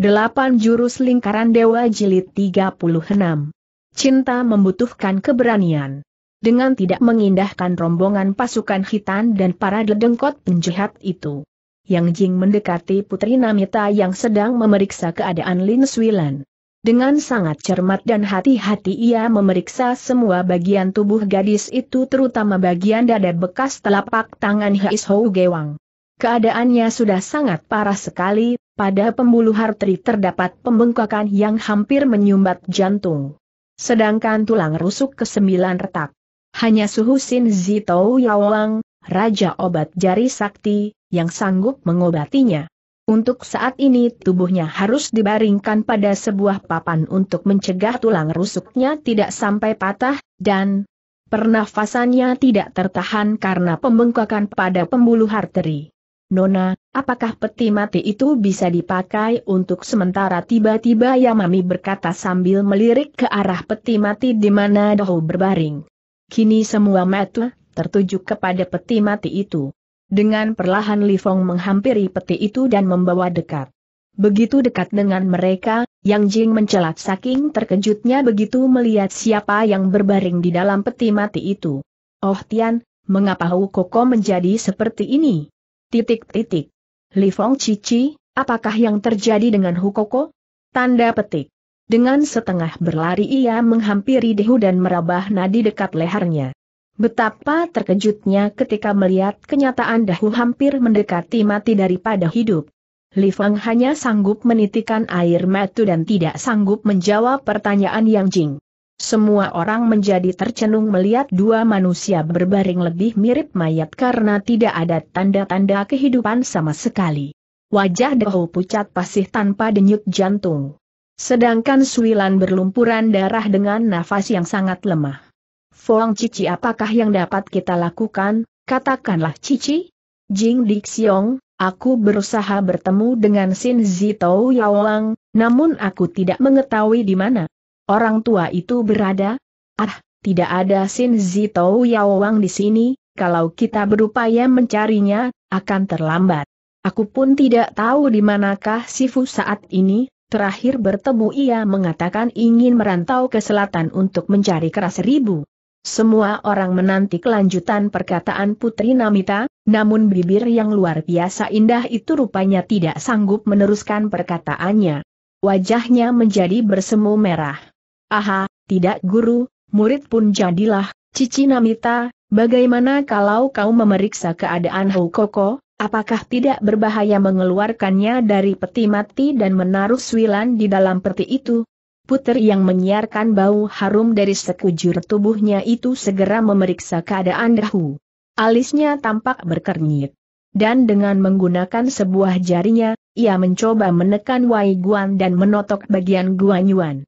8 Jurus Lingkaran Dewa Jilid 36 Cinta membutuhkan keberanian. Dengan tidak mengindahkan rombongan pasukan hitam dan para dedengkot penjahat itu. Yang Jing mendekati Putri Namita yang sedang memeriksa keadaan Lin Swilan. Dengan sangat cermat dan hati-hati ia memeriksa semua bagian tubuh gadis itu terutama bagian dada bekas telapak tangan Hais Hou Gewang. Keadaannya sudah sangat parah sekali, pada pembuluh arteri terdapat pembengkakan yang hampir menyumbat jantung. Sedangkan tulang rusuk ke sembilan retak. Hanya suhu Sin Zito Yawang, Raja Obat Jari Sakti, yang sanggup mengobatinya. Untuk saat ini tubuhnya harus dibaringkan pada sebuah papan untuk mencegah tulang rusuknya tidak sampai patah, dan pernafasannya tidak tertahan karena pembengkakan pada pembuluh arteri. Nona, apakah peti mati itu bisa dipakai untuk sementara tiba-tiba Yamami berkata sambil melirik ke arah peti mati di mana Doho berbaring. Kini semua mata tertuju kepada peti mati itu. Dengan perlahan Lifong menghampiri peti itu dan membawa dekat. Begitu dekat dengan mereka, Yang Jing mencelat saking terkejutnya begitu melihat siapa yang berbaring di dalam peti mati itu. Oh Tian, mengapa Hu Koko menjadi seperti ini? Titik-titik. Li Fong Cici, apakah yang terjadi dengan Hukoko? Tanda petik. Dengan setengah berlari ia menghampiri Dehu dan merabah nadi dekat lehernya. Betapa terkejutnya ketika melihat kenyataan Dahu hampir mendekati mati daripada hidup. Li Feng hanya sanggup menitikan air mata dan tidak sanggup menjawab pertanyaan Yang Jing. Semua orang menjadi tercenung melihat dua manusia berbaring lebih mirip mayat karena tidak ada tanda-tanda kehidupan sama sekali. Wajah Deho pucat pasih tanpa denyut jantung. Sedangkan Suilan berlumpuran darah dengan nafas yang sangat lemah. Fong Cici apakah yang dapat kita lakukan, katakanlah Cici? Jing Dik Xiong, aku berusaha bertemu dengan Sin Zitou Yaolang, namun aku tidak mengetahui di mana orang tua itu berada? Ah, tidak ada Sin Zito Wang di sini, kalau kita berupaya mencarinya, akan terlambat. Aku pun tidak tahu di manakah Sifu saat ini, Terakhir bertemu ia mengatakan ingin merantau ke selatan untuk mencari keras ribu. Semua orang menanti kelanjutan perkataan Putri Namita, namun bibir yang luar biasa indah itu rupanya tidak sanggup meneruskan perkataannya. Wajahnya menjadi bersemu merah. Aha, tidak guru, murid pun jadilah, Cici Namita, bagaimana kalau kau memeriksa keadaan Hokoko, apakah tidak berbahaya mengeluarkannya dari peti mati dan menaruh Swilan di dalam peti itu? Puter yang menyiarkan bau harum dari sekujur tubuhnya itu segera memeriksa keadaan Dahu. Alisnya tampak berkernyit. Dan dengan menggunakan sebuah jarinya, ia mencoba menekan Wai Guan dan menotok bagian Guan Yuan.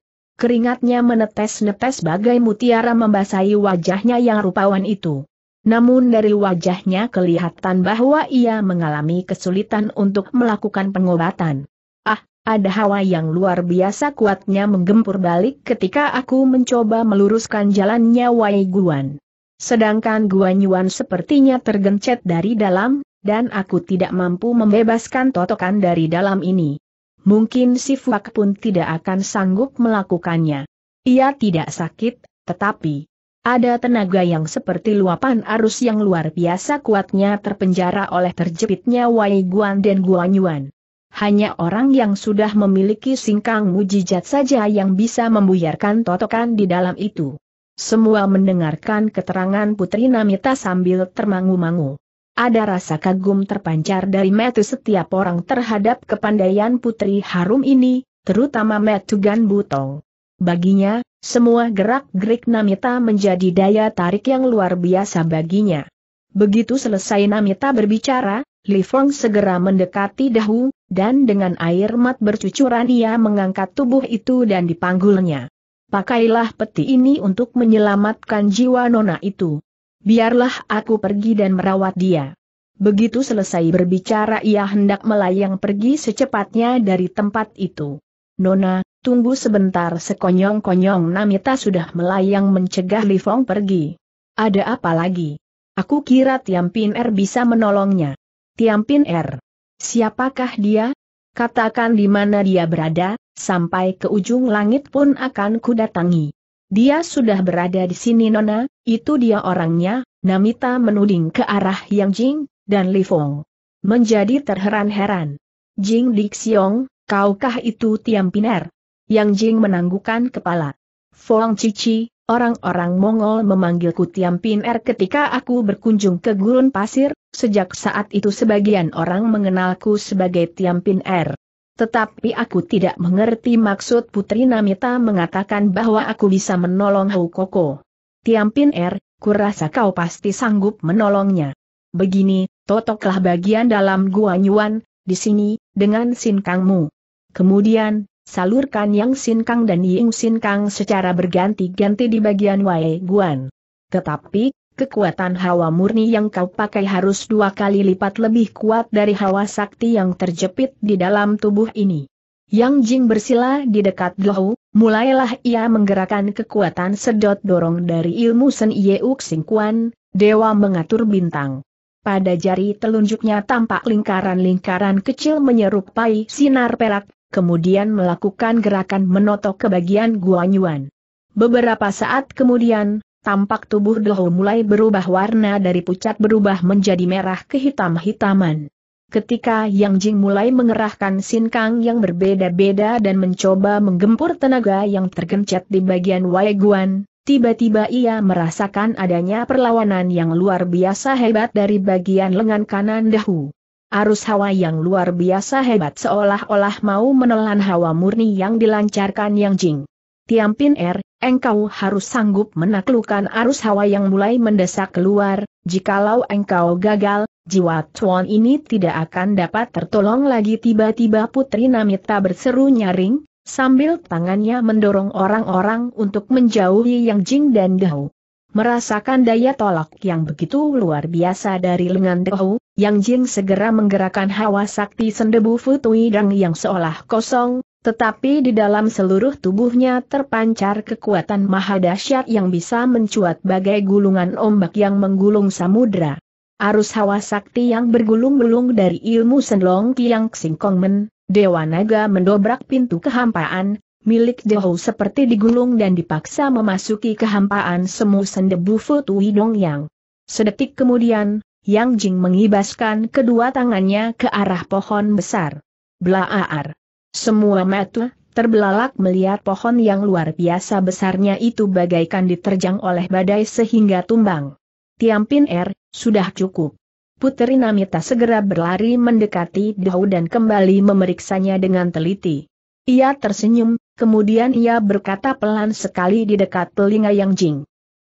Keringatnya menetes-netes bagai mutiara membasahi wajahnya yang rupawan itu. Namun dari wajahnya kelihatan bahwa ia mengalami kesulitan untuk melakukan pengobatan. Ah, ada hawa yang luar biasa kuatnya menggempur balik ketika aku mencoba meluruskan jalannya Wai Guan. Sedangkan Guan Yuan sepertinya tergencet dari dalam, dan aku tidak mampu membebaskan totokan dari dalam ini mungkin si Fuak pun tidak akan sanggup melakukannya. Ia tidak sakit, tetapi ada tenaga yang seperti luapan arus yang luar biasa kuatnya terpenjara oleh terjepitnya Wai Guan dan Guan Yuan. Hanya orang yang sudah memiliki singkang mujijat saja yang bisa membuyarkan totokan di dalam itu. Semua mendengarkan keterangan Putri Namita sambil termangu-mangu. Ada rasa kagum terpancar dari metu setiap orang terhadap kepandaian putri harum ini, terutama metu Gan Butong. Baginya, semua gerak-gerik Namita menjadi daya tarik yang luar biasa baginya. Begitu selesai Namita berbicara, Li Fong segera mendekati dahu, dan dengan air mat bercucuran ia mengangkat tubuh itu dan dipanggulnya. Pakailah peti ini untuk menyelamatkan jiwa nona itu. Biarlah aku pergi dan merawat dia. Begitu selesai berbicara ia hendak melayang pergi secepatnya dari tempat itu. Nona, tunggu sebentar sekonyong-konyong Namita sudah melayang mencegah Lifong pergi. Ada apa lagi? Aku kira Tiam Pin Er bisa menolongnya. Tiam Pin Er. Siapakah dia? Katakan di mana dia berada, sampai ke ujung langit pun akan kudatangi. Dia sudah berada di sini Nona, itu dia orangnya, Namita menuding ke arah Yang Jing, dan Li Fong. Menjadi terheran-heran. Jing Dixiong, kaukah itu Tiam Piner? Yang Jing menanggukan kepala. Fong Cici, orang-orang Mongol memanggilku Tiam Piner ketika aku berkunjung ke gurun pasir, sejak saat itu sebagian orang mengenalku sebagai Tiam Piner. Tetapi aku tidak mengerti maksud Putri Namita mengatakan bahwa aku bisa menolong Hou Koko. Tiampin Er, kurasa kau pasti sanggup menolongnya. Begini, totoklah bagian dalam gua Nyuan, di sini, dengan sinkangmu. Kemudian, salurkan yang sinkang dan ying sinkang secara berganti-ganti di bagian Wae Guan. Tetapi, Kekuatan hawa murni yang kau pakai harus dua kali lipat lebih kuat dari hawa sakti yang terjepit di dalam tubuh ini. Yang Jing bersila di dekat Dlohou, mulailah ia menggerakkan kekuatan sedot dorong dari ilmu Sen Yeuk Sing Kuan, Dewa mengatur bintang. Pada jari telunjuknya tampak lingkaran-lingkaran kecil menyerupai sinar perak, kemudian melakukan gerakan menotok ke bagian Guanyuan. Beberapa saat kemudian, tampak tubuh Deho mulai berubah warna dari pucat berubah menjadi merah kehitam-hitaman. Ketika Yang Jing mulai mengerahkan sinkang yang berbeda-beda dan mencoba menggempur tenaga yang tergencet di bagian Wai Guan, Tiba-tiba ia merasakan adanya perlawanan yang luar biasa hebat dari bagian lengan kanan dahu. Arus hawa yang luar biasa hebat seolah-olah mau menelan hawa murni yang dilancarkan Yang Jing. Tiampin Er, engkau harus sanggup menaklukkan arus hawa yang mulai mendesak keluar, jikalau engkau gagal, jiwa Tuan ini tidak akan dapat tertolong lagi tiba-tiba Putri Namita berseru nyaring, sambil tangannya mendorong orang-orang untuk menjauhi Yang Jing dan Dao. Merasakan daya tolak yang begitu luar biasa dari lengan Dao, Yang Jing segera menggerakkan hawa sakti sendebu Futui Dang yang seolah kosong, tetapi di dalam seluruh tubuhnya terpancar kekuatan maha dahsyat yang bisa mencuat bagai gulungan ombak yang menggulung samudra. Arus hawa sakti yang bergulung-gulung dari ilmu Senlong Kiang Singkong Men, Dewa Naga mendobrak pintu kehampaan, milik Dehou seperti digulung dan dipaksa memasuki kehampaan semu sendebu Futui Yang. Sedetik kemudian, Yang Jing mengibaskan kedua tangannya ke arah pohon besar. Blaaar. Semua mata, terbelalak melihat pohon yang luar biasa besarnya itu bagaikan diterjang oleh badai sehingga tumbang. Tiampin Er, sudah cukup. Putri Namita segera berlari mendekati Dao dan kembali memeriksanya dengan teliti. Ia tersenyum, kemudian ia berkata pelan sekali di dekat telinga Yang Jing.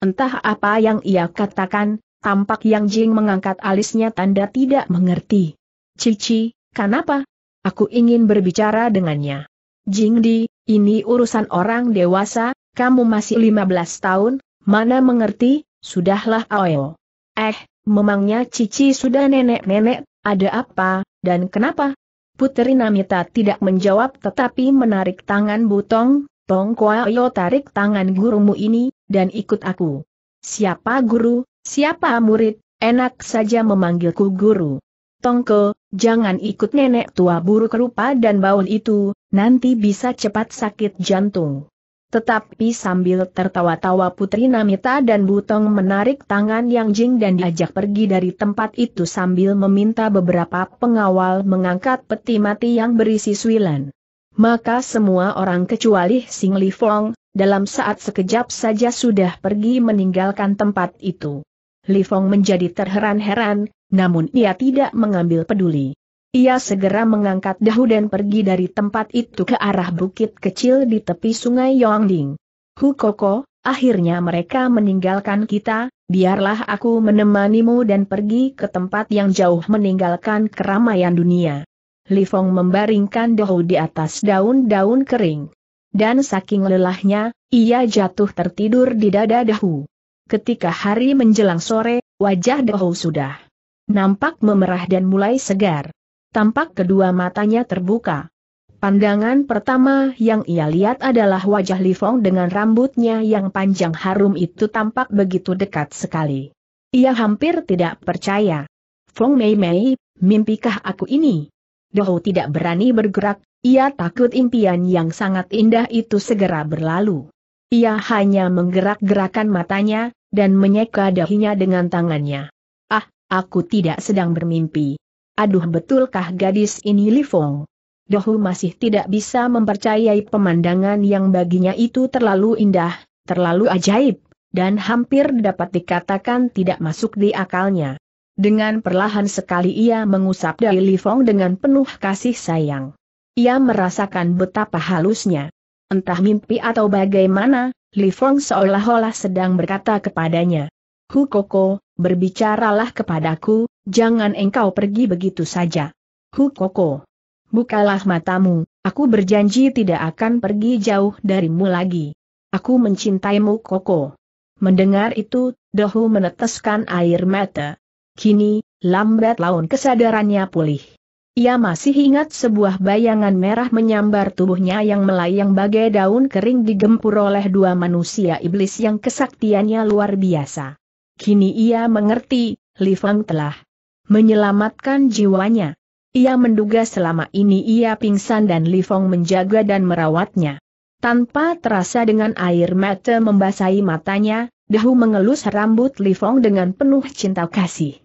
Entah apa yang ia katakan, tampak Yang Jing mengangkat alisnya tanda tidak mengerti. Cici, kenapa? Aku ingin berbicara dengannya. Jing Di, ini urusan orang dewasa, kamu masih 15 tahun, mana mengerti, sudahlah Aoyo. Eh, memangnya Cici sudah nenek-nenek, ada apa, dan kenapa? Putri Namita tidak menjawab tetapi menarik tangan Butong, Tong ayo tarik tangan gurumu ini, dan ikut aku. Siapa guru, siapa murid, enak saja memanggilku guru. Tongko, Jangan ikut nenek tua buruk rupa dan baun itu, nanti bisa cepat sakit jantung. Tetapi sambil tertawa-tawa Putri Namita dan Butong menarik tangan Yang Jing dan diajak pergi dari tempat itu sambil meminta beberapa pengawal mengangkat peti mati yang berisi suilan. Maka semua orang kecuali Sing Li Fong, dalam saat sekejap saja sudah pergi meninggalkan tempat itu. Li Fong menjadi terheran-heran, namun ia tidak mengambil peduli. Ia segera mengangkat dahu dan pergi dari tempat itu ke arah bukit kecil di tepi sungai Yongding. Hu Koko, akhirnya mereka meninggalkan kita, biarlah aku menemanimu dan pergi ke tempat yang jauh meninggalkan keramaian dunia. Li Fong membaringkan dahu di atas daun-daun kering. Dan saking lelahnya, ia jatuh tertidur di dada dahu. Ketika hari menjelang sore, wajah Doho sudah nampak memerah dan mulai segar. Tampak kedua matanya terbuka. Pandangan pertama yang ia lihat adalah wajah Lifong dengan rambutnya yang panjang harum itu tampak begitu dekat sekali. Ia hampir tidak percaya. Fong Mei Mei, mimpikah aku ini? Doho tidak berani bergerak, ia takut impian yang sangat indah itu segera berlalu. Ia hanya menggerak-gerakan matanya, dan menyeka dahinya dengan tangannya. Ah, aku tidak sedang bermimpi. Aduh betulkah gadis ini Lifong? Dohu masih tidak bisa mempercayai pemandangan yang baginya itu terlalu indah, terlalu ajaib, dan hampir dapat dikatakan tidak masuk di akalnya. Dengan perlahan sekali ia mengusap Dai Lifong dengan penuh kasih sayang. Ia merasakan betapa halusnya. Entah mimpi atau bagaimana, Li Feng seolah-olah sedang berkata kepadanya. Hu Koko, berbicaralah kepadaku, jangan engkau pergi begitu saja. Hu Koko, bukalah matamu, aku berjanji tidak akan pergi jauh darimu lagi. Aku mencintaimu Koko. Mendengar itu, Dohu meneteskan air mata. Kini, lambat laun kesadarannya pulih. Ia masih ingat sebuah bayangan merah menyambar tubuhnya yang melayang bagai daun kering digempur oleh dua manusia iblis yang kesaktiannya luar biasa. Kini ia mengerti, Li Feng telah menyelamatkan jiwanya. Ia menduga selama ini ia pingsan dan Li Feng menjaga dan merawatnya. Tanpa terasa dengan air mata membasahi matanya, Dahu mengelus rambut Li Feng dengan penuh cinta kasih.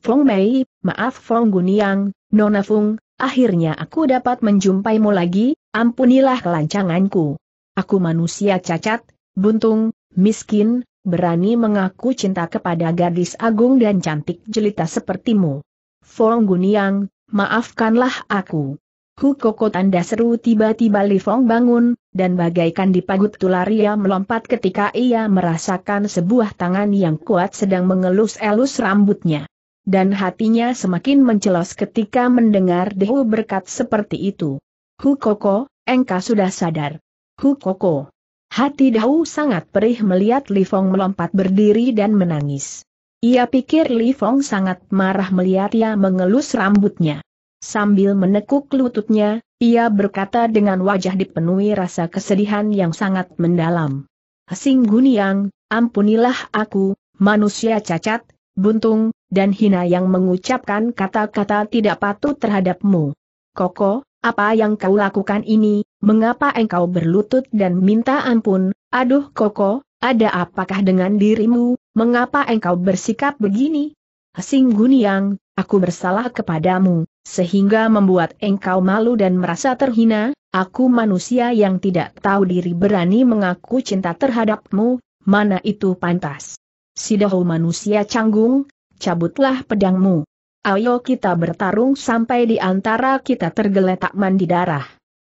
Feng Mei, maaf Feng Guniang, Nona Fung, akhirnya aku dapat menjumpaimu lagi, ampunilah kelancanganku. Aku manusia cacat, buntung, miskin, berani mengaku cinta kepada gadis agung dan cantik jelita sepertimu. Fong Guniang, maafkanlah aku. Koko tanda seru tiba-tiba Li Fong bangun, dan bagaikan dipagut tular ia melompat ketika ia merasakan sebuah tangan yang kuat sedang mengelus-elus rambutnya dan hatinya semakin mencelos ketika mendengar Dehu berkat seperti itu. Hu Koko, engkau sudah sadar. Hu Koko. Hati Dehu sangat perih melihat Li Fong melompat berdiri dan menangis. Ia pikir Li Fong sangat marah melihat ia mengelus rambutnya. Sambil menekuk lututnya, ia berkata dengan wajah dipenuhi rasa kesedihan yang sangat mendalam. Singguniang, Guniang, ampunilah aku, manusia cacat, buntung, dan hina yang mengucapkan kata-kata tidak patut terhadapmu. Koko, apa yang kau lakukan ini, mengapa engkau berlutut dan minta ampun, aduh Koko, ada apakah dengan dirimu, mengapa engkau bersikap begini? Singguniang, aku bersalah kepadamu, sehingga membuat engkau malu dan merasa terhina, aku manusia yang tidak tahu diri berani mengaku cinta terhadapmu, mana itu pantas. Sidahu manusia canggung, cabutlah pedangmu. Ayo kita bertarung sampai di antara kita tergeletak mandi darah.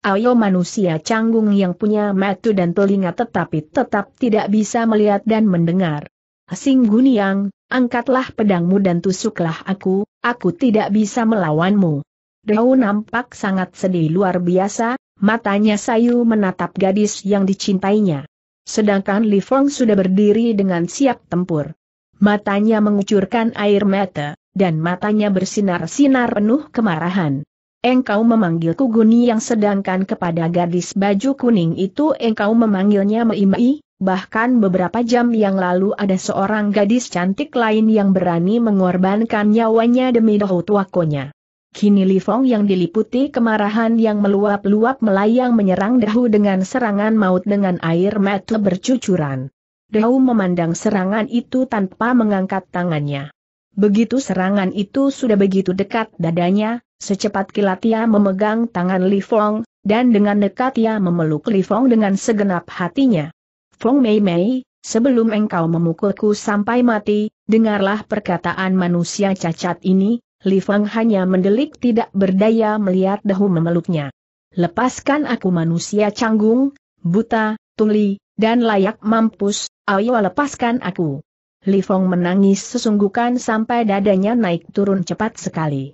Ayo manusia canggung yang punya metu dan telinga tetapi tetap tidak bisa melihat dan mendengar. Singguniang, angkatlah pedangmu dan tusuklah aku, aku tidak bisa melawanmu. Dao nampak sangat sedih luar biasa, matanya sayu menatap gadis yang dicintainya. Sedangkan Li Fong sudah berdiri dengan siap tempur matanya mengucurkan air mata, dan matanya bersinar-sinar penuh kemarahan. Engkau memanggilku Guni yang sedangkan kepada gadis baju kuning itu engkau memanggilnya Meimai, bahkan beberapa jam yang lalu ada seorang gadis cantik lain yang berani mengorbankan nyawanya demi dahut Wakonya. Kini Li Fong yang diliputi kemarahan yang meluap-luap melayang menyerang Dahu dengan serangan maut dengan air mata bercucuran. Dao memandang serangan itu tanpa mengangkat tangannya. Begitu serangan itu sudah begitu dekat dadanya, secepat kilat ia memegang tangan Li Fong, dan dengan dekat ia memeluk Li Fong dengan segenap hatinya. Fong Mei Mei, sebelum engkau memukulku sampai mati, dengarlah perkataan manusia cacat ini, Li Fong hanya mendelik tidak berdaya melihat dahu memeluknya. Lepaskan aku manusia canggung, buta, tuli, dan layak mampus, Ayo lepaskan aku. Li Fong menangis sesungguhkan sampai dadanya naik turun cepat sekali.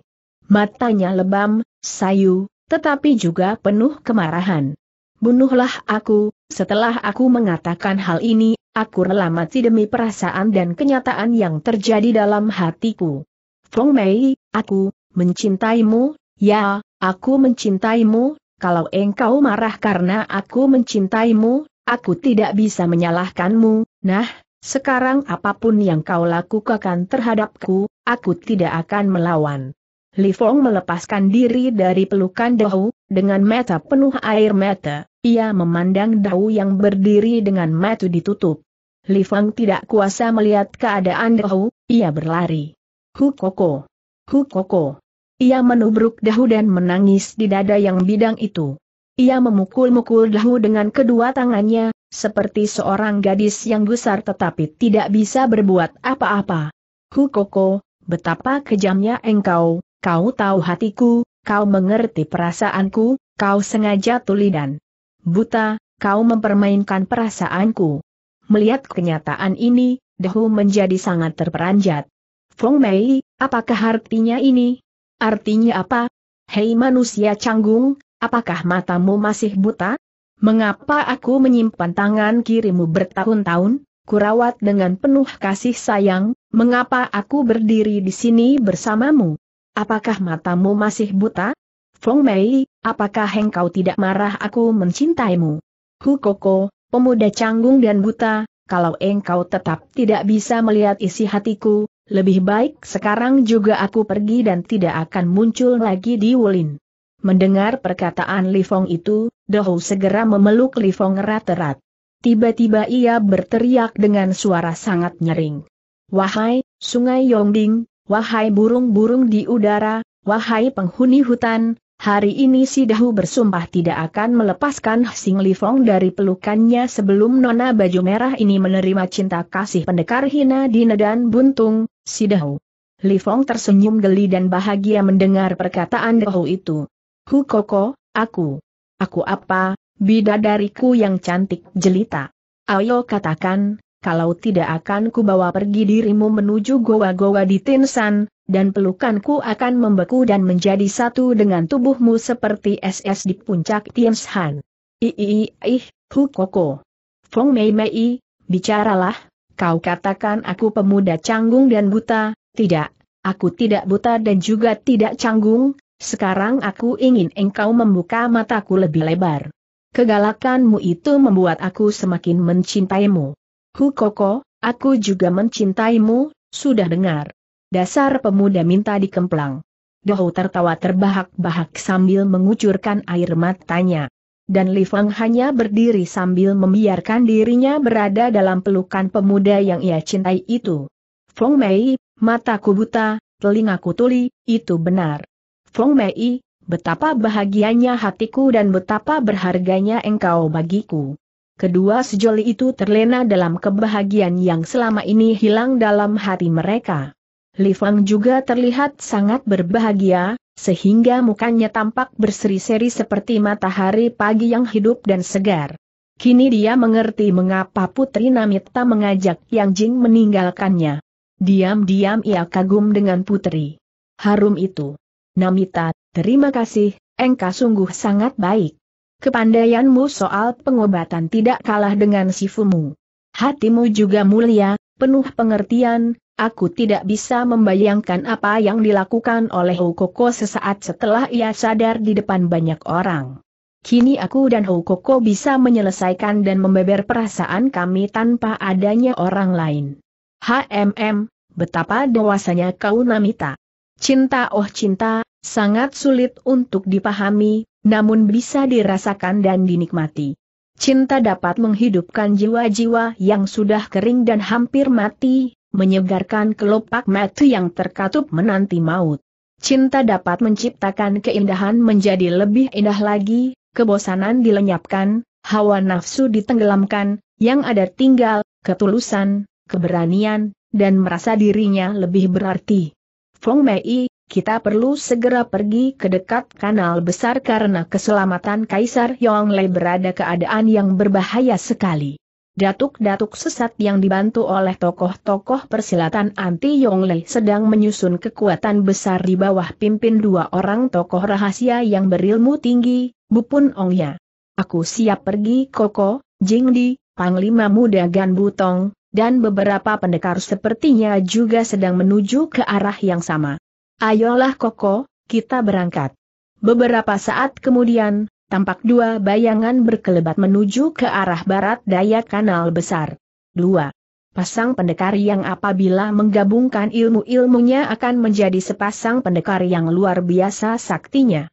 Matanya lebam, sayu, tetapi juga penuh kemarahan. Bunuhlah aku, setelah aku mengatakan hal ini, aku rela mati demi perasaan dan kenyataan yang terjadi dalam hatiku. Fong Mei, aku, mencintaimu, ya, aku mencintaimu, kalau engkau marah karena aku mencintaimu, Aku tidak bisa menyalahkanmu, nah, sekarang apapun yang kau lakukan terhadapku, aku tidak akan melawan. Li Fong melepaskan diri dari pelukan Dao, dengan mata penuh air mata, ia memandang Dao yang berdiri dengan mata ditutup. Li Fong tidak kuasa melihat keadaan Dao, ia berlari. Hu Koko, Hu Koko, Ia menubruk Dao dan menangis di dada yang bidang itu. Ia memukul-mukul dahu dengan kedua tangannya, seperti seorang gadis yang gusar tetapi tidak bisa berbuat apa-apa. Hukoko, betapa kejamnya engkau, kau tahu hatiku, kau mengerti perasaanku, kau sengaja tuli dan buta, kau mempermainkan perasaanku. Melihat kenyataan ini, Dahu menjadi sangat terperanjat. Feng Mei, apakah artinya ini? Artinya apa? Hei manusia canggung, Apakah matamu masih buta? Mengapa aku menyimpan tangan kirimu bertahun-tahun, kurawat dengan penuh kasih sayang, mengapa aku berdiri di sini bersamamu? Apakah matamu masih buta? Fong Mei, apakah engkau tidak marah aku mencintaimu? Hu Koko, pemuda canggung dan buta, kalau engkau tetap tidak bisa melihat isi hatiku, lebih baik sekarang juga aku pergi dan tidak akan muncul lagi di Wulin. Mendengar perkataan Li Fong itu, Dohou segera memeluk Li Fong erat-erat. Tiba-tiba ia berteriak dengan suara sangat nyering. Wahai, sungai Yongding, wahai burung-burung di udara, wahai penghuni hutan, hari ini si Dahu bersumpah tidak akan melepaskan Sing Fong dari pelukannya sebelum nona baju merah ini menerima cinta kasih pendekar hina di Nedan Buntung, si Dahu. Fong tersenyum geli dan bahagia mendengar perkataan Dahu itu. Hu Hukoko, aku. Aku apa, bidadariku yang cantik jelita. Ayo katakan, kalau tidak akan kubawa pergi dirimu menuju goa-goa di Tinsan, dan pelukanku akan membeku dan menjadi satu dengan tubuhmu seperti SS di puncak Tianshan. Ii, ih, Hukoko. Fong Mei Mei, bicaralah, kau katakan aku pemuda canggung dan buta, tidak, aku tidak buta dan juga tidak canggung, sekarang aku ingin engkau membuka mataku lebih lebar. Kegalakanmu itu membuat aku semakin mencintaimu. Koko, aku juga mencintaimu, sudah dengar. Dasar pemuda minta dikemplang. Dohou tertawa terbahak-bahak sambil mengucurkan air matanya. Dan Li Feng hanya berdiri sambil membiarkan dirinya berada dalam pelukan pemuda yang ia cintai itu. Feng Mei, mataku buta, telingaku tuli, itu benar. Feng Mei, betapa bahagianya hatiku dan betapa berharganya engkau bagiku. Kedua sejoli itu terlena dalam kebahagiaan yang selama ini hilang dalam hati mereka. Li Feng juga terlihat sangat berbahagia, sehingga mukanya tampak berseri-seri seperti matahari pagi yang hidup dan segar. Kini dia mengerti mengapa Putri Namita mengajak Yang Jing meninggalkannya. Diam-diam ia kagum dengan Putri. Harum itu. Namita, terima kasih, engkau sungguh sangat baik. Kepandaianmu soal pengobatan tidak kalah dengan sifumu. Hatimu juga mulia, penuh pengertian, aku tidak bisa membayangkan apa yang dilakukan oleh Hokoko sesaat setelah ia sadar di depan banyak orang. Kini aku dan Hokoko bisa menyelesaikan dan membeber perasaan kami tanpa adanya orang lain. HMM, betapa dewasanya kau Namita. Cinta oh cinta, sangat sulit untuk dipahami, namun bisa dirasakan dan dinikmati. Cinta dapat menghidupkan jiwa-jiwa yang sudah kering dan hampir mati, menyegarkan kelopak mata yang terkatup menanti maut. Cinta dapat menciptakan keindahan menjadi lebih indah lagi, kebosanan dilenyapkan, hawa nafsu ditenggelamkan, yang ada tinggal, ketulusan, keberanian, dan merasa dirinya lebih berarti. Feng Mei, kita perlu segera pergi ke dekat kanal besar karena keselamatan Kaisar Yongle berada keadaan yang berbahaya sekali. Datuk-datuk sesat yang dibantu oleh tokoh-tokoh persilatan anti Yongle sedang menyusun kekuatan besar di bawah pimpin dua orang tokoh rahasia yang berilmu tinggi, Bupun Ya. Aku siap pergi Koko, Jingdi, Panglima Muda Gan Butong, dan beberapa pendekar sepertinya juga sedang menuju ke arah yang sama. Ayolah Koko, kita berangkat. Beberapa saat kemudian, tampak dua bayangan berkelebat menuju ke arah barat daya kanal besar. 2. Pasang pendekar yang apabila menggabungkan ilmu-ilmunya akan menjadi sepasang pendekar yang luar biasa saktinya.